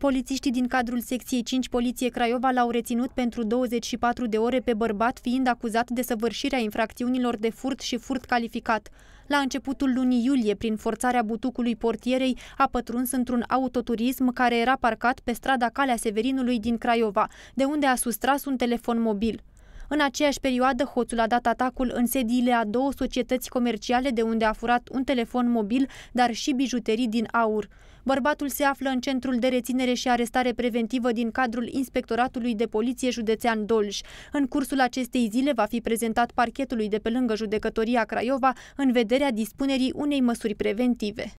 Polițiștii din cadrul secției 5 Poliție Craiova l-au reținut pentru 24 de ore pe bărbat, fiind acuzat de săvârșirea infracțiunilor de furt și furt calificat. La începutul lunii iulie, prin forțarea butucului portierei, a pătruns într-un autoturism care era parcat pe strada Calea Severinului din Craiova, de unde a sustras un telefon mobil. În aceeași perioadă, hoțul a dat atacul în sediile a două societăți comerciale de unde a furat un telefon mobil, dar și bijuterii din aur. Bărbatul se află în centrul de reținere și arestare preventivă din cadrul Inspectoratului de Poliție Județean Dolj. În cursul acestei zile va fi prezentat parchetului de pe lângă judecătoria Craiova în vederea dispunerii unei măsuri preventive.